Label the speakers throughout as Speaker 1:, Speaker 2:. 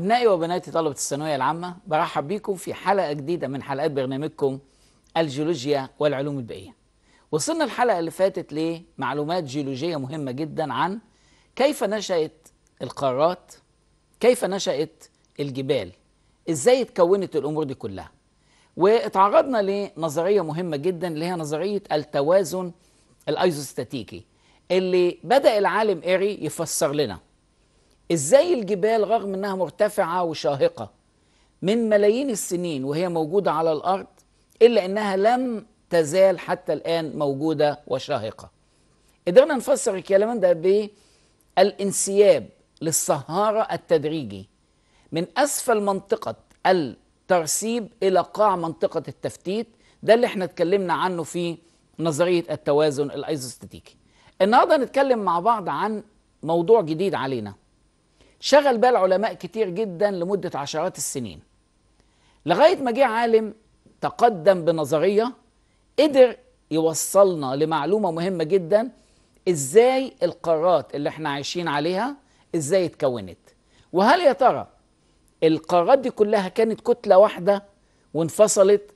Speaker 1: أبنائي وبناتي طلبة الثانوية العامة برحب بيكم في حلقة جديدة من حلقات برنامجكم الجيولوجيا والعلوم البيئية وصلنا الحلقة اللي فاتت لمعلومات جيولوجية مهمة جدا عن كيف نشأت القارات كيف نشأت الجبال إزاي اتكونت الأمور دي كلها واتعرضنا لنظرية مهمة جدا اللي هي نظرية التوازن الأيزوستاتيكي اللي بدأ العالم إيري يفسر لنا ازاي الجبال رغم انها مرتفعه وشاهقه من ملايين السنين وهي موجوده على الارض الا انها لم تزال حتى الان موجوده وشاهقه قدرنا نفسر الكلام ده بالانسياب للصهاره التدريجي من اسفل منطقه الترسيب الى قاع منطقه التفتيت ده اللي احنا اتكلمنا عنه في نظريه التوازن الايزوستاتيكي النهارده هنتكلم مع بعض عن موضوع جديد علينا شغل بال علماء كتير جدا لمدة عشرات السنين لغاية ما جه عالم تقدم بنظرية قدر يوصلنا لمعلومة مهمة جدا ازاي القارات اللي احنا عايشين عليها ازاي اتكونت وهل يا ترى القارات دي كلها كانت كتلة واحدة وانفصلت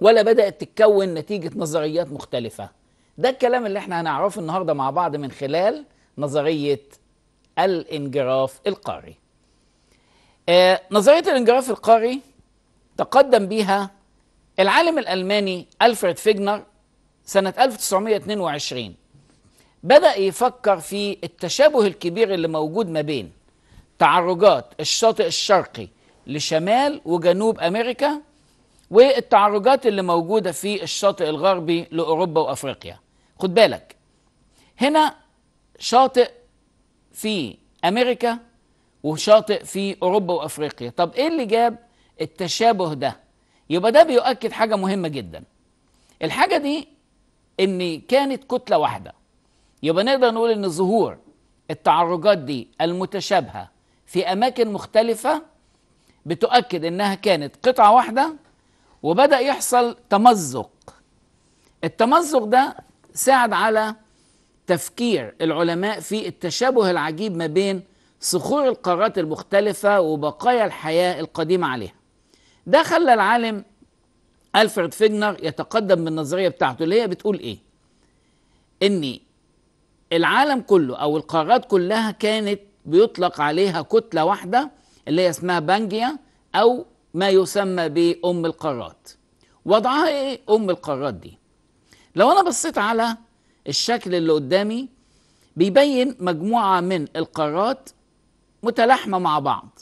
Speaker 1: ولا بدأت تتكون نتيجة نظريات مختلفة ده الكلام اللي احنا هنعرفه النهاردة مع بعض من خلال نظرية الانجراف القاري آه، نظرية الانجراف القاري تقدم بها العالم الألماني ألفريد فيجنر سنة 1922 بدأ يفكر في التشابه الكبير اللي موجود ما بين تعرجات الشاطئ الشرقي لشمال وجنوب أمريكا والتعرجات اللي موجودة في الشاطئ الغربي لأوروبا وأفريقيا خد بالك هنا شاطئ في امريكا وشاطئ في اوروبا وافريقيا طب ايه اللي جاب التشابه ده يبقى ده بيؤكد حاجه مهمه جدا الحاجه دي ان كانت كتله واحده يبقى نقدر نقول ان ظهور التعرجات دي المتشابهه في اماكن مختلفه بتؤكد انها كانت قطعه واحده وبدا يحصل تمزق التمزق ده ساعد على تفكير العلماء في التشابه العجيب ما بين صخور القارات المختلفة وبقايا الحياة القديمة عليها ده خلى العالم ألفرد فيجنر يتقدم بالنظرية بتاعته اللي هي بتقول إيه إن العالم كله أو القارات كلها كانت بيطلق عليها كتلة واحدة اللي هي اسمها بانجيا أو ما يسمى بأم القارات وضعها إيه أم القارات دي لو أنا بصيت على الشكل اللي قدامي بيبين مجموعة من القارات متلاحمة مع بعض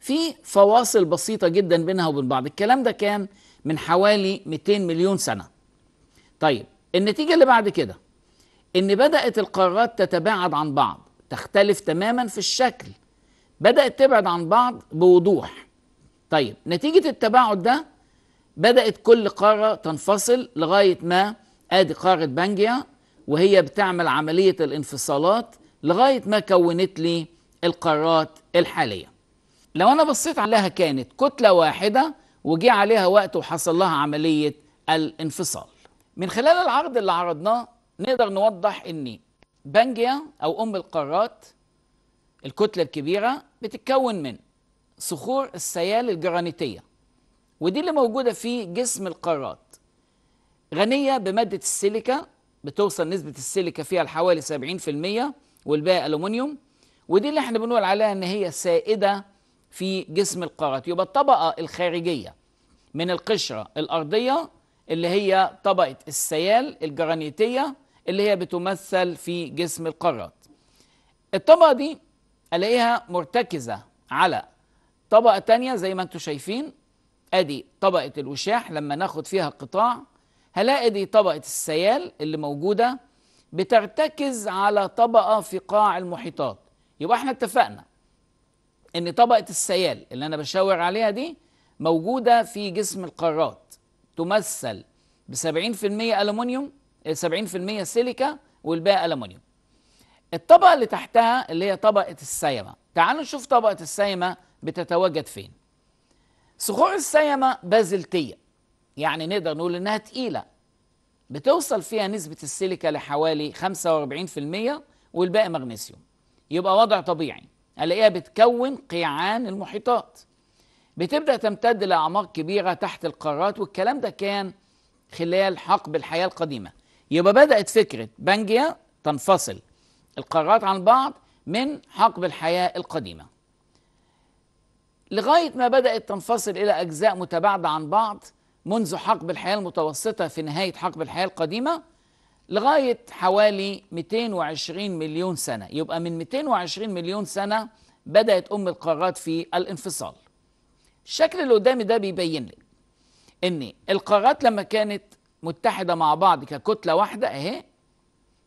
Speaker 1: في فواصل بسيطة جدا بينها وبين بعض الكلام ده كان من حوالي 200 مليون سنة طيب النتيجة اللي بعد كده ان بدأت القارات تتباعد عن بعض تختلف تماما في الشكل بدأت تبعد عن بعض بوضوح طيب نتيجة التباعد ده بدأت كل قارة تنفصل لغاية ما ادي قارة بانجيا وهي بتعمل عملية الانفصالات لغاية ما كونت لي القارات الحالية لو أنا بصيت عليها كانت كتلة واحدة وجي عليها وقت وحصل لها عملية الانفصال من خلال العرض اللي عرضناه نقدر نوضح ان بانجيا او ام القارات الكتله الكبيره بتتكون من صخور السيال الجرانيتيه ودي اللي موجوده في جسم القارات غنيه بماده السيليكا بتوصل نسبة السيليكا فيها لحوالي 70% والباقي ألومنيوم ودي اللي احنا بنقول عليها ان هي سائدة في جسم القارات يبقى الطبقة الخارجية من القشرة الأرضية اللي هي طبقة السيال الجرانيتية اللي هي بتمثل في جسم القارات الطبقة دي ألاقيها مرتكزة على طبقة تانية زي ما انتم شايفين ادي طبقة الوشاح لما ناخد فيها قطاع هلاقي دي طبقة السيال اللي موجودة بترتكز على طبقة في قاع المحيطات يبقى احنا اتفقنا ان طبقة السيال اللي انا بشاور عليها دي موجودة في جسم القارات تمثل ب 70% ألمونيوم 70% سيليكا والباقي ألمونيوم الطبقة اللي تحتها اللي هي طبقة السيمة تعالوا نشوف طبقة السيمة بتتواجد فين صخور السيمة بازلتية يعني نقدر نقول إنها تقيلة بتوصل فيها نسبة السيليكا لحوالي 45% والباقي مغنيسيوم يبقى وضع طبيعي ألاقيها بتكون قيعان المحيطات بتبدأ تمتد لأعماق كبيرة تحت القارات والكلام ده كان خلال حقب الحياة القديمة يبقى بدأت فكرة بانجيا تنفصل القارات عن بعض من حقب الحياة القديمة لغاية ما بدأت تنفصل إلى أجزاء متباعدة عن بعض منذ حقب الحياة المتوسطة في نهاية حقب الحياة القديمة لغاية حوالي 220 مليون سنة يبقى من 220 مليون سنة بدأت أم القارات في الانفصال الشكل اللي قدامي ده بيبين لي ان القارات لما كانت متحدة مع بعض ككتلة واحدة اهي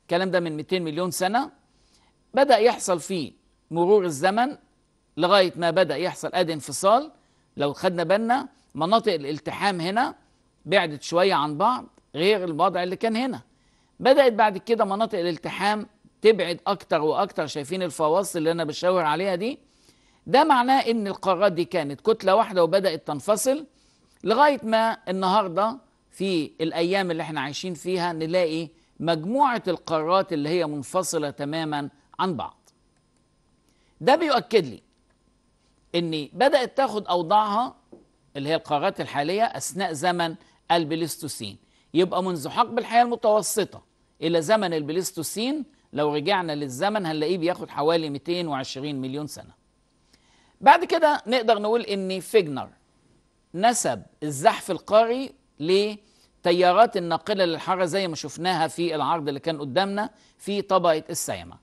Speaker 1: الكلام ده من 200 مليون سنة بدأ يحصل فيه مرور الزمن لغاية ما بدأ يحصل ادي انفصال لو خدنا بالنا مناطق الالتحام هنا بعدت شوية عن بعض غير الوضع اللي كان هنا بدأت بعد كده مناطق الالتحام تبعد أكتر وأكتر شايفين الفواصل اللي أنا بشاور عليها دي ده معناه إن القارات دي كانت كتلة واحدة وبدأت تنفصل لغاية ما النهاردة في الأيام اللي احنا عايشين فيها نلاقي مجموعة القارات اللي هي منفصلة تماما عن بعض ده بيؤكد لي إن بدأت تاخد أوضاعها اللي هي القارات الحالية أثناء زمن البليستوسين يبقى منذ حقب الحياة المتوسطة إلى زمن البليستوسين لو رجعنا للزمن هنلاقيه بياخد حوالي 220 مليون سنة بعد كده نقدر نقول إن فيجنر نسب الزحف القاري لتيارات الناقلة للحاره زي ما شفناها في العرض اللي كان قدامنا في طبقة السيما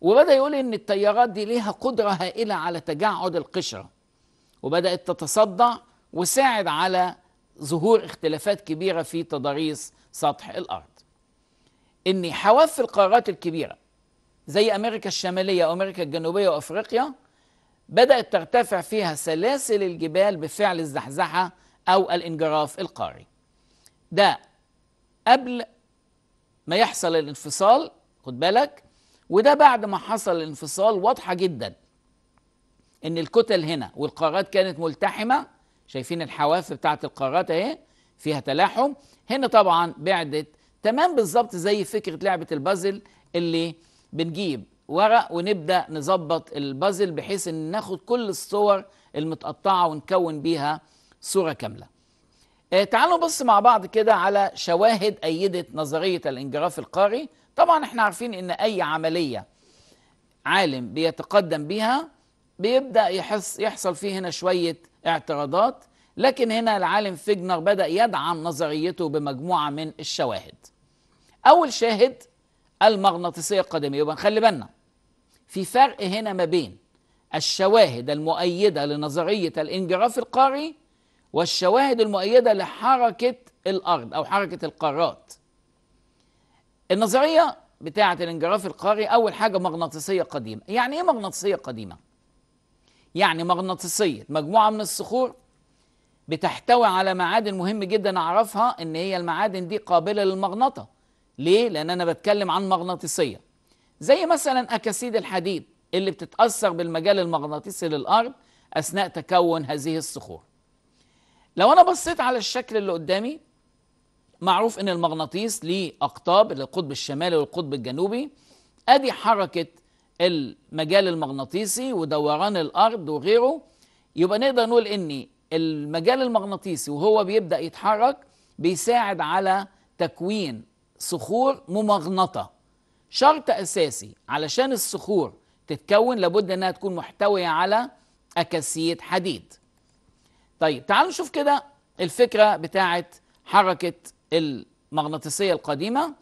Speaker 1: وبدأ يقول إن التيارات دي ليها قدرة هائلة على تجعد القشرة وبدأت تتصدع وساعد على ظهور اختلافات كبيرة في تضاريس سطح الأرض إن حواف القارات الكبيرة زي أمريكا الشمالية وأمريكا الجنوبية وأفريقيا بدأت ترتفع فيها سلاسل الجبال بفعل الزحزحة أو الانجراف القاري ده قبل ما يحصل الانفصال خد بالك وده بعد ما حصل الانفصال واضحة جدا ان الكتل هنا والقارات كانت ملتحمه شايفين الحواف بتاعه القارات اهي فيها تلاحم هنا طبعا بعدت تمام بالظبط زي فكره لعبه البازل اللي بنجيب ورق ونبدا نظبط البازل بحيث ان ناخد كل الصور المتقطعه ونكون بيها صوره كامله آه تعالوا نبص مع بعض كده على شواهد ايدت نظريه الانجراف القاري طبعا احنا عارفين ان اي عمليه عالم بيتقدم بيها بيبدا يحس يحصل فيه هنا شويه اعتراضات لكن هنا العالم فيجنر بدا يدعم نظريته بمجموعه من الشواهد اول شاهد المغناطيسيه القادمه يبقى نخلي بالنا في فرق هنا ما بين الشواهد المؤيده لنظريه الانجراف القاري والشواهد المؤيده لحركه الارض او حركه القارات النظريه بتاعه الانجراف القاري اول حاجه مغناطيسيه قديمه يعني ايه مغناطيسيه قديمه يعني مغناطيسية مجموعة من الصخور بتحتوي على معادن مهم جدا أعرفها إن هي المعادن دي قابلة للمغنطة ليه؟ لأن أنا بتكلم عن مغناطيسية زي مثلا أكاسيد الحديد اللي بتتأثر بالمجال المغناطيسي للأرض أثناء تكون هذه الصخور لو أنا بصيت على الشكل اللي قدامي معروف ان المغناطيس ليه اقطاب القطب الشمالي والقطب الجنوبي ادي حركه المجال المغناطيسي ودوران الارض وغيره يبقى نقدر نقول ان المجال المغناطيسي وهو بيبدا يتحرك بيساعد على تكوين صخور ممغنطه شرط اساسي علشان الصخور تتكون لابد انها تكون محتويه على اكاسية حديد طيب تعالوا نشوف كده الفكره بتاعه حركه المغناطيسيه القديمه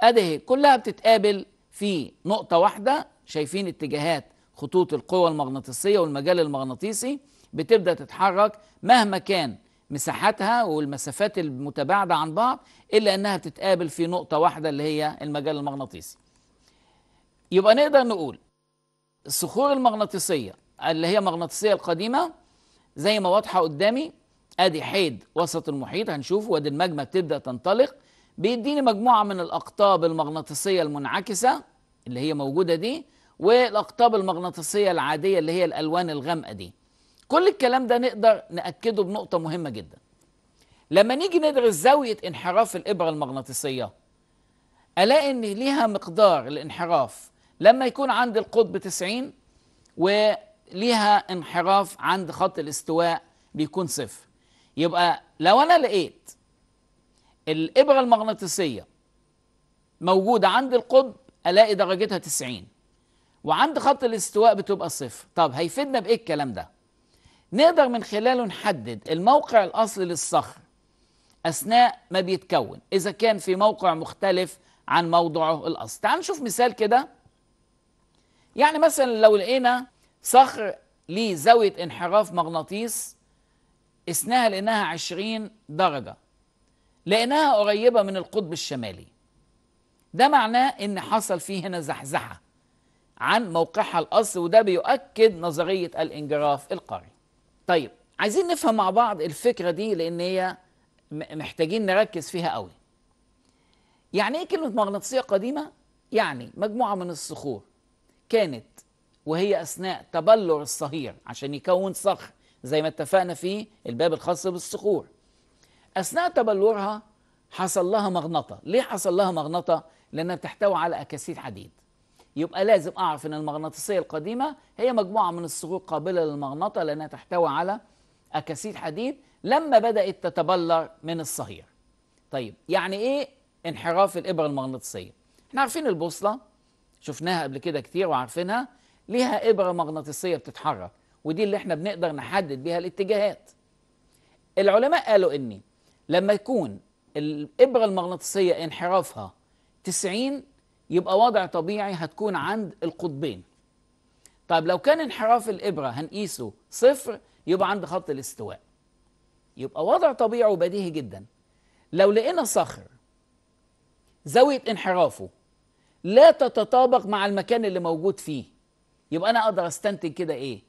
Speaker 1: ادهي كلها بتتقابل في نقطه واحده شايفين اتجاهات خطوط القوى المغناطيسيه والمجال المغناطيسي بتبدا تتحرك مهما كان مساحتها والمسافات المتباعده عن بعض الا انها بتتقابل في نقطه واحده اللي هي المجال المغناطيسي. يبقى نقدر نقول الصخور المغناطيسيه اللي هي مغناطيسيه القديمه زي ما واضحه قدامي ادي حيد وسط المحيط هنشوفه وادي الماجما بتبدا تنطلق بيديني مجموعه من الاقطاب المغناطيسيه المنعكسه اللي هي موجوده دي والاقطاب المغناطيسيه العاديه اللي هي الالوان الغامقه دي كل الكلام ده نقدر ناكده بنقطه مهمه جدا لما نيجي ندرس زاويه انحراف الابره المغناطيسيه الاقي ان ليها مقدار الانحراف لما يكون عند القطب 90 وليها انحراف عند خط الاستواء بيكون صفر يبقى لو انا لقيت الابره المغناطيسيه موجوده عند القطب الاقي درجتها 90 وعند خط الاستواء بتبقى صفر طب هيفيدنا بايه الكلام ده نقدر من خلاله نحدد الموقع الاصلي للصخر اثناء ما بيتكون اذا كان في موقع مختلف عن موضعه الاصلي تعال نشوف مثال كده يعني مثلا لو لقينا صخر ليه زاويه انحراف مغناطيس اسناها لانها 20 درجه لانها قريبه من القطب الشمالي ده معناه ان حصل فيه هنا زحزحه عن موقعها الأصلي وده بيؤكد نظرية الانجراف القاري طيب عايزين نفهم مع بعض الفكرة دي لأن هي محتاجين نركز فيها قوي يعني ايه كلمة مغناطيسية قديمة؟ يعني مجموعة من الصخور كانت وهي أثناء تبلور الصهير عشان يكون صخر زي ما اتفقنا في الباب الخاص بالصخور أثناء تبلورها حصل لها مغنطة ليه حصل لها مغنطة؟ لأنها بتحتوي على أكاسيد حديد يبقى لازم اعرف ان المغناطيسيه القديمه هي مجموعه من الصخور قابله للمغناطه لانها تحتوي على اكاسيد حديد لما بدات تتبلر من الصهير طيب يعني ايه انحراف الابره المغناطيسيه احنا عارفين البوصله شفناها قبل كده كتير وعارفينها ليها ابره مغناطيسيه بتتحرك ودي اللي احنا بنقدر نحدد بيها الاتجاهات العلماء قالوا ان لما يكون الابره المغناطيسيه انحرافها 90 يبقى وضع طبيعي هتكون عند القطبين طيب لو كان انحراف الإبرة هنقيسه صفر يبقى عند خط الاستواء يبقى وضع طبيعي وبديهي جدا لو لقينا صخر زاوية انحرافه لا تتطابق مع المكان اللي موجود فيه يبقى أنا أقدر أستنتج كده إيه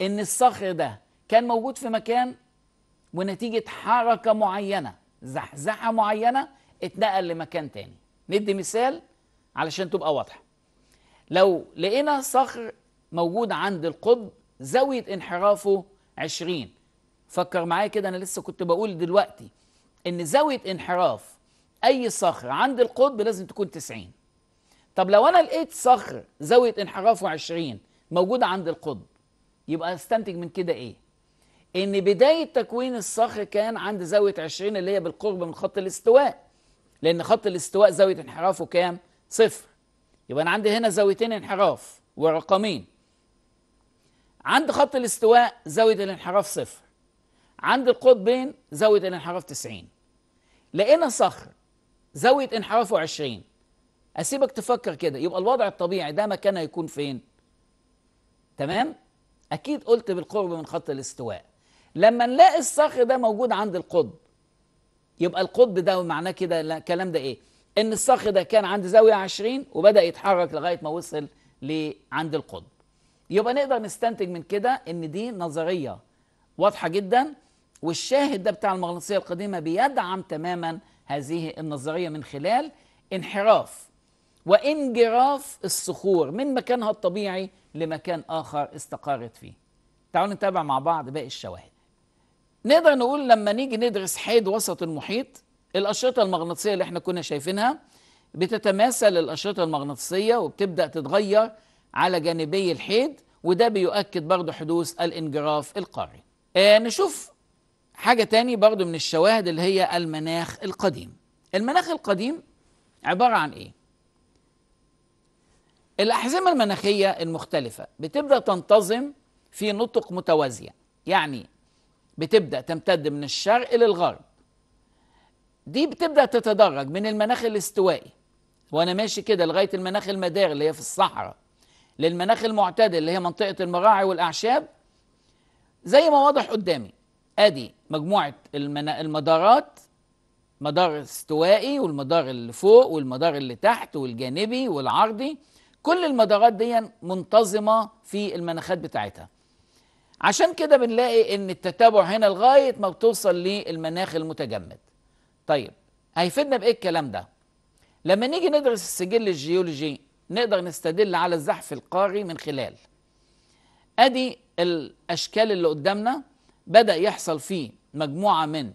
Speaker 1: إن الصخر ده كان موجود في مكان ونتيجة حركة معينة زحزحة معينة اتنقل لمكان تاني ندي مثال علشان تبقى واضحه لو لقينا صخر موجود عند القطب زاويه انحرافه 20 فكر معايا كده انا لسه كنت بقول دلوقتي ان زاويه انحراف اي صخر عند القطب لازم تكون 90 طب لو انا لقيت صخر زاويه انحرافه 20 موجود عند القطب يبقى استنتج من كده ايه ان بدايه تكوين الصخر كان عند زاويه 20 اللي هي بالقرب من خط الاستواء لان خط الاستواء زاويه انحرافه كام صفر يبقى انا عندي هنا زاويتين انحراف ورقمين عند خط الاستواء زاويه الانحراف صفر عند القطبين زاويه الانحراف 90 لقينا صخر زاويه انحرافه 20 اسيبك تفكر كده يبقى الوضع الطبيعي ده مكانه هيكون فين تمام اكيد قلت بالقرب من خط الاستواء لما نلاقي الصخر ده موجود عند القطب يبقى القطب ده معناه كده الكلام ده ايه ان الصخر ده كان عند زاويه 20 وبدا يتحرك لغايه ما وصل لعند القطب يبقى نقدر نستنتج من كده ان دي نظريه واضحه جدا والشاهد ده بتاع المغناطيسيه القديمه بيدعم تماما هذه النظريه من خلال انحراف وانجراف الصخور من مكانها الطبيعي لمكان اخر استقرت فيه. تعالوا نتابع مع بعض باقي الشواهد. نقدر نقول لما نيجي ندرس حيد وسط المحيط الأشرطة المغناطيسية اللي احنا كنا شايفينها بتتماثل الأشرطة المغناطيسية وبتبدأ تتغير على جانبي الحيد وده بيؤكد برضه حدوث الانجراف القاري آه نشوف حاجة تاني برضه من الشواهد اللي هي المناخ القديم المناخ القديم عبارة عن ايه؟ الأحزمة المناخية المختلفة بتبدأ تنتظم في نطق متوازية يعني بتبدأ تمتد من الشرق للغرب دي بتبدأ تتدرج من المناخ الاستوائي وأنا ماشي كده لغاية المناخ المداري اللي هي في الصحراء للمناخ المعتدل اللي هي منطقة المراعي والأعشاب زي ما واضح قدامي أدي مجموعة المدارات مدار استوائي والمدار اللي فوق والمدار اللي تحت والجانبي والعرضي كل المدارات دي منتظمة في المناخات بتاعتها عشان كده بنلاقي ان التتابع هنا لغاية ما بتوصل للمناخ المتجمد طيب هيفيدنا بايه الكلام ده لما نيجي ندرس السجل الجيولوجي نقدر نستدل على الزحف القاري من خلال ادي الاشكال اللي قدامنا بدا يحصل فيه مجموعه من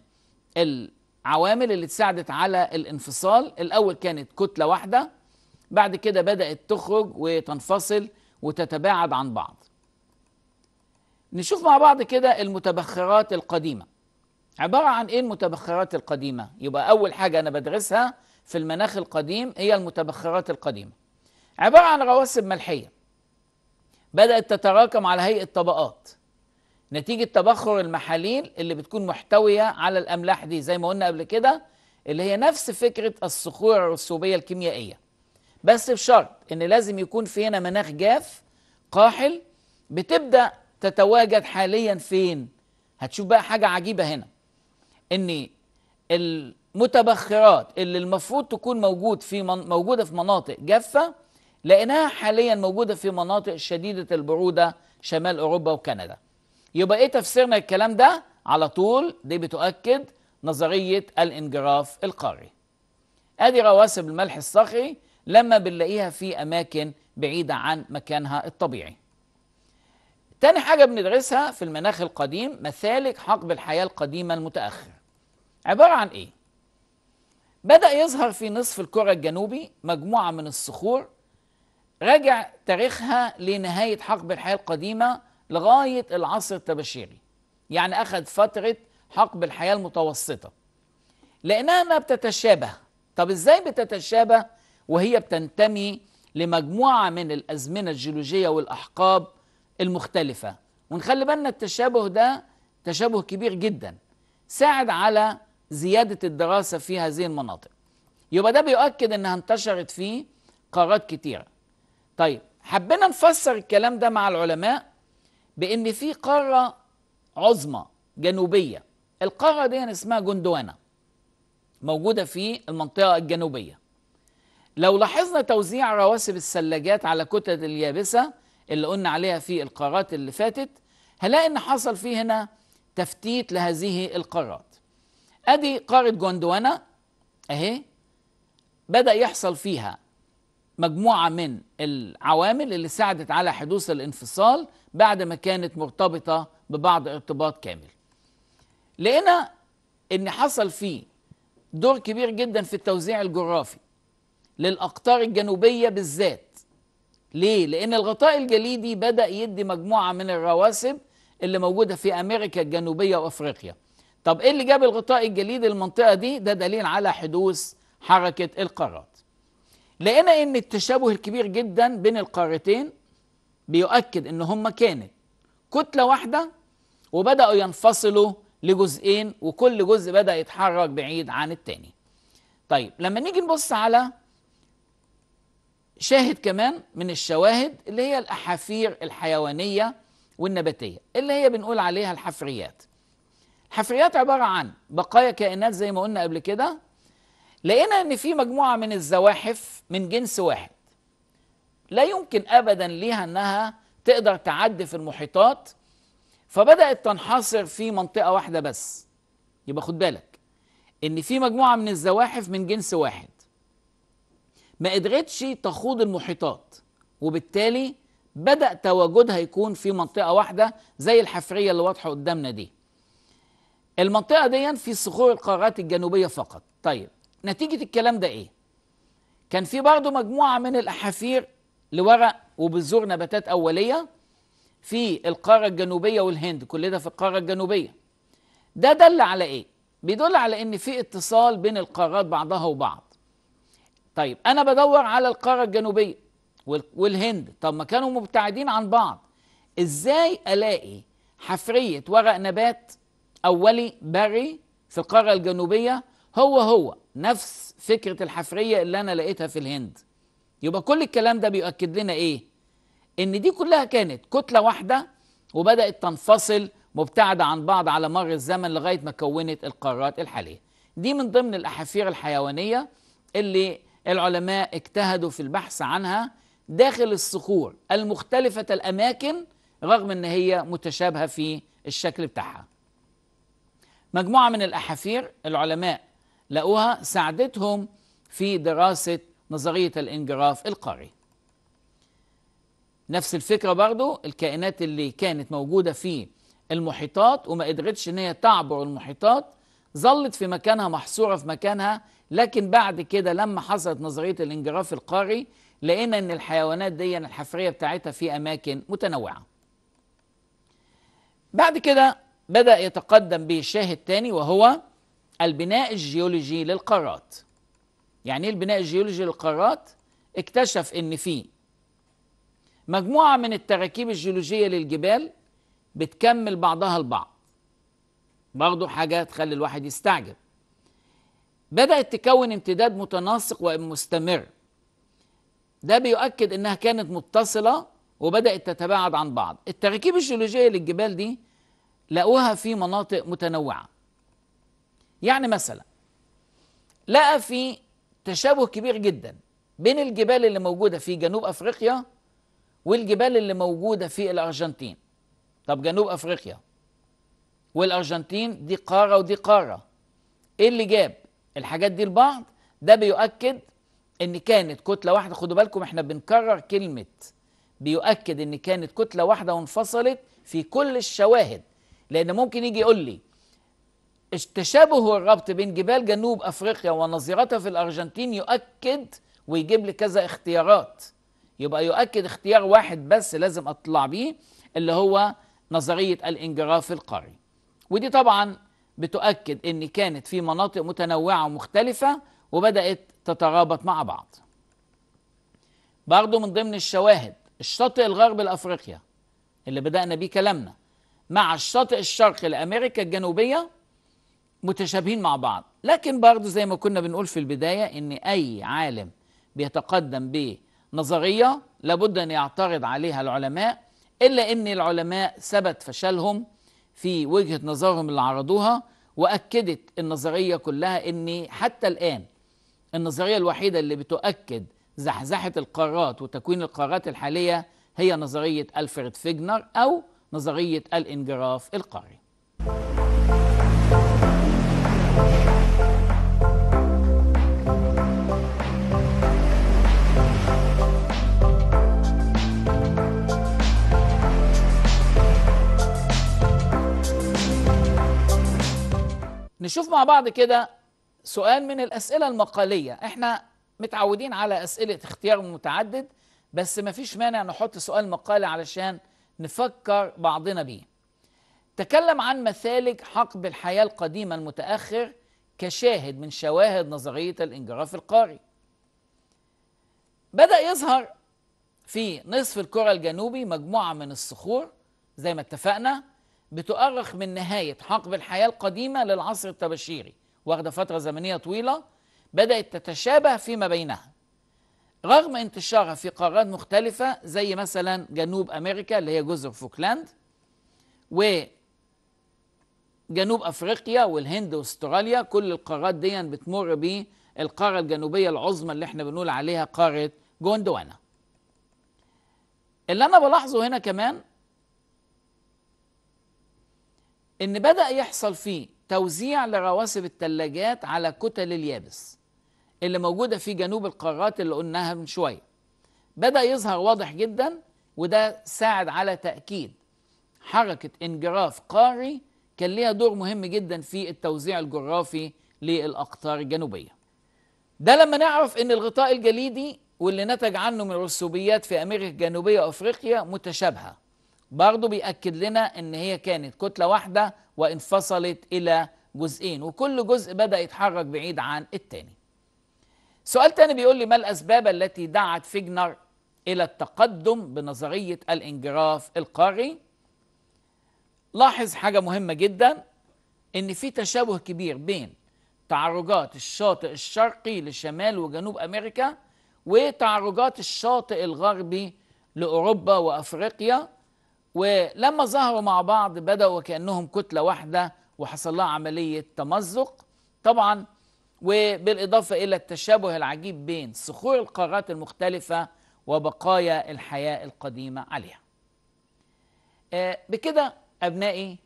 Speaker 1: العوامل اللي تساعدت على الانفصال الاول كانت كتله واحده بعد كده بدات تخرج وتنفصل وتتباعد عن بعض نشوف مع بعض كده المتبخرات القديمه عبارة عن إيه المتبخرات القديمة يبقى أول حاجة أنا بدرسها في المناخ القديم هي المتبخرات القديمة عبارة عن رواسب ملحية بدأت تتراكم على هيئة طبقات نتيجة تبخر المحاليل اللي بتكون محتوية على الأملاح دي زي ما قلنا قبل كده اللي هي نفس فكرة الصخور الرسوبية الكيميائية بس بشرط إن لازم يكون في هنا مناخ جاف قاحل بتبدأ تتواجد حاليا فين؟ هتشوف بقى حاجة عجيبة هنا ان المتبخرات اللي المفروض تكون موجود في من موجوده في مناطق جافه لانها حاليا موجوده في مناطق شديده البروده شمال اوروبا وكندا يبقى ايه تفسيرنا الكلام ده على طول دي بتؤكد نظريه الانجراف القاري ادي رواسب الملح الصخري لما بنلاقيها في اماكن بعيده عن مكانها الطبيعي تاني حاجه بندرسها في المناخ القديم مسالك حقب الحياه القديمه المتاخر عبارة عن إيه؟ بدأ يظهر في نصف الكرة الجنوبي مجموعة من الصخور رجع تاريخها لنهاية حقب الحياة القديمة لغاية العصر التبشيري يعني أخذ فترة حقب الحياة المتوسطة لأنها ما بتتشابه طب إزاي بتتشابه وهي بتنتمي لمجموعة من الأزمنة الجيولوجية والأحقاب المختلفة ونخلي بالنا التشابه ده تشابه كبير جدا ساعد على زيادة الدراسة في هذه المناطق يبقى ده بيؤكد انها انتشرت في قارات كتيرة طيب حبينا نفسر الكلام ده مع العلماء بان في قارة عظمى جنوبية القارة دي اسمها جندوانا موجودة في المنطقة الجنوبية لو لاحظنا توزيع رواسب الثلاجات على كتل اليابسة اللي قلنا عليها في القارات اللي فاتت هنلاقي ان حصل فيه هنا تفتيت لهذه القارات ادي قاره جوندوانا اهي بدا يحصل فيها مجموعه من العوامل اللي ساعدت على حدوث الانفصال بعد ما كانت مرتبطه ببعض ارتباط كامل لقينا ان حصل فيه دور كبير جدا في التوزيع الجغرافي للاقطار الجنوبيه بالذات ليه لان الغطاء الجليدي بدا يدي مجموعه من الرواسب اللي موجوده في امريكا الجنوبيه وافريقيا طب ايه اللي جاب الغطاء الجليدي للمنطقه دي ده دليل على حدوث حركه القارات لقينا ان التشابه الكبير جدا بين القارتين بيؤكد ان هما كانت كتله واحده وبداوا ينفصلوا لجزئين وكل جزء بدا يتحرك بعيد عن التاني طيب لما نيجي نبص على شاهد كمان من الشواهد اللي هي الاحافير الحيوانيه والنباتيه اللي هي بنقول عليها الحفريات حفريات عباره عن بقايا كائنات زي ما قلنا قبل كده لقينا ان في مجموعه من الزواحف من جنس واحد لا يمكن ابدا ليها انها تقدر تعدي في المحيطات فبدات تنحصر في منطقه واحده بس يبقى خد بالك ان في مجموعه من الزواحف من جنس واحد ما قدرتش تخوض المحيطات وبالتالي بدا تواجدها يكون في منطقه واحده زي الحفريه اللي واضحه قدامنا دي المنطقة دي في صخور القارات الجنوبية فقط طيب نتيجة الكلام ده ايه كان في برضه مجموعة من الأحافير لورق وبذور نباتات أولية في القارة الجنوبية والهند كل ده في القارة الجنوبية ده دل على ايه بيدل على ان في اتصال بين القارات بعضها وبعض طيب انا بدور على القاره الجنوبيه والهند طب ما كانوا مبتعدين عن بعض ازاي الاقي حفريه ورق نبات أولي بري في القارة الجنوبية هو هو نفس فكرة الحفرية اللي أنا لقيتها في الهند يبقى كل الكلام ده بيؤكد لنا إيه؟ إن دي كلها كانت كتلة واحدة وبدأت تنفصل مبتعدة عن بعض على مر الزمن لغاية ما كونت القارات الحالية دي من ضمن الأحافير الحيوانية اللي العلماء اجتهدوا في البحث عنها داخل الصخور المختلفة الأماكن رغم ان هي متشابهه في الشكل بتاعها مجموعة من الأحافير العلماء لقوها ساعدتهم في دراسة نظرية الانجراف القاري نفس الفكرة برضو الكائنات اللي كانت موجودة في المحيطات وما قدرتش ان هي تعبر المحيطات ظلت في مكانها محصورة في مكانها لكن بعد كده لما حصلت نظرية الانجراف القاري لقينا ان الحيوانات دي الحفرية بتاعتها في اماكن متنوعة بعد كده بدأ يتقدم به الشاهد الثاني وهو البناء الجيولوجي للقارات يعني ايه البناء الجيولوجي للقارات اكتشف ان في مجموعة من التراكيب الجيولوجية للجبال بتكمل بعضها البعض برضه حاجة تخلي الواحد يستعجب بدأت تكون امتداد متناسق ومستمر ده بيؤكد انها كانت متصلة وبدأت تتباعد عن بعض التراكيب الجيولوجية للجبال دي لقوها في مناطق متنوعة يعني مثلا لقى في تشابه كبير جدا بين الجبال اللي موجودة في جنوب أفريقيا والجبال اللي موجودة في الأرجنتين طب جنوب أفريقيا والأرجنتين دي قارة ودي قارة إيه اللي جاب الحاجات دي لبعض ده بيؤكد ان كانت كتله واحده خدوا بالكم احنا بنكرر كلمه بيؤكد ان كانت كتله واحده وانفصلت في كل الشواهد لأن ممكن يجي يقول لي تشابه الربط بين جبال جنوب أفريقيا ونظيرتها في الأرجنتين يؤكد ويجيب لي كذا اختيارات يبقى يؤكد اختيار واحد بس لازم أطلع بيه اللي هو نظرية الانجراف القاري ودي طبعا بتؤكد ان كانت في مناطق متنوعه ومختلفه وبدات تترابط مع بعض برضه من ضمن الشواهد الشاطئ الغربي الافريقيا اللي بدانا بيه كلامنا مع الشاطئ الشرقي لامريكا الجنوبيه متشابهين مع بعض لكن برضه زي ما كنا بنقول في البدايه ان اي عالم بيتقدم بنظريه لابد ان يعترض عليها العلماء الا ان العلماء ثبت فشلهم في وجهه نظرهم اللي عرضوها واكدت النظريه كلها ان حتى الان النظريه الوحيده اللي بتؤكد زحزحه القارات وتكوين القارات الحاليه هي نظريه الفريد فيجنر او نظرية الانجراف القاري نشوف مع بعض كده سؤال من الأسئلة المقالية احنا متعودين على أسئلة اختيار متعدد بس مفيش مانع نحط سؤال مقالي علشان نفكر بعضنا بيه تكلم عن مثالج حقب الحياة القديمة المتأخر كشاهد من شواهد نظرية الانجراف القاري بدأ يظهر في نصف الكرة الجنوبي مجموعة من الصخور زي ما اتفقنا بتؤرخ من نهاية حقب الحياة القديمة للعصر التبشيري واخدة فترة زمنية طويلة بدأت تتشابه فيما بينها رغم انتشارها في قارات مختلفة زي مثلا جنوب أمريكا اللي هي جزر فوكلاند و جنوب أفريقيا والهند واستراليا كل القارات دي بتمر بالقارة الجنوبية العظمى اللي احنا بنقول عليها قارة جوندوانا اللي أنا بلاحظه هنا كمان إن بدأ يحصل فيه توزيع لرواسب الثلاجات على كتل اليابس اللي موجودة في جنوب القارات اللي قلناها من شوية بدأ يظهر واضح جدا وده ساعد على تأكيد حركة انجراف قاري كان ليها دور مهم جدا في التوزيع الجغرافي للأقطار الجنوبية ده لما نعرف ان الغطاء الجليدي واللي نتج عنه من الرسوبيات في أمريكا الجنوبية وأفريقيا متشابهة برضه بيأكد لنا ان هي كانت كتلة واحدة وانفصلت إلى جزئين وكل جزء بدأ يتحرك بعيد عن التاني سؤال تاني بيقول لي ما الأسباب التي دعت فيجنر إلى التقدم بنظرية الانجراف القاري لاحظ حاجة مهمة جدا إن في تشابه كبير بين تعرجات الشاطئ الشرقي لشمال وجنوب أمريكا وتعرجات الشاطئ الغربي لأوروبا وأفريقيا ولما ظهروا مع بعض بدأوا كأنهم كتلة واحدة وحصل لها عملية تمزق طبعاً وبالإضافة إلى التشابه العجيب بين صخور القارات المختلفة وبقايا الحياة القديمة عليها آه، بكده أبنائي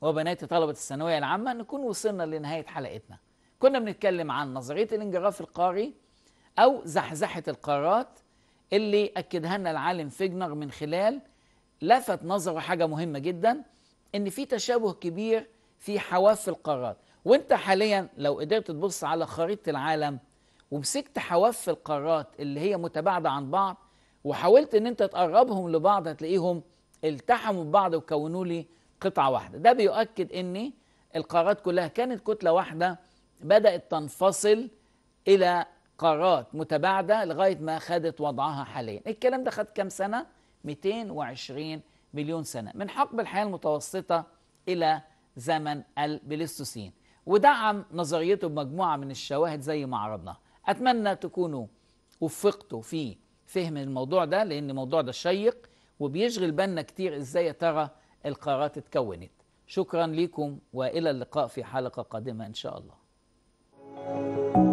Speaker 1: وبناتي طلبة الثانوية العامة نكون وصلنا لنهاية حلقتنا كنا بنتكلم عن نظرية الانجراف القاري أو زحزحة القارات اللي أكدها لنا العالم فيجنر من خلال لفت نظره حاجة مهمة جدا إن في تشابه كبير في حواف القارات وانت حاليا لو قدرت تبص على خريطه العالم ومسكت حواف القارات اللي هي متباعده عن بعض وحاولت ان انت تقربهم لبعض هتلاقيهم التحموا ببعض وكونوا لي قطعه واحده ده بيؤكد ان القارات كلها كانت كتله واحده بدات تنفصل الى قارات متباعده لغايه ما خدت وضعها حاليا الكلام ده خد كام سنه 220 مليون سنه من حقب الحياه المتوسطه الى زمن البليستوسين ودعم نظريته بمجموعة من الشواهد زي ما عرضنا أتمنى تكونوا وفقتوا في فهم الموضوع ده لأن الموضوع ده شيق وبيشغل بالنا كتير إزاي يا ترى القرارات اتكونت شكرا لكم وإلى اللقاء في حلقة قادمة إن شاء الله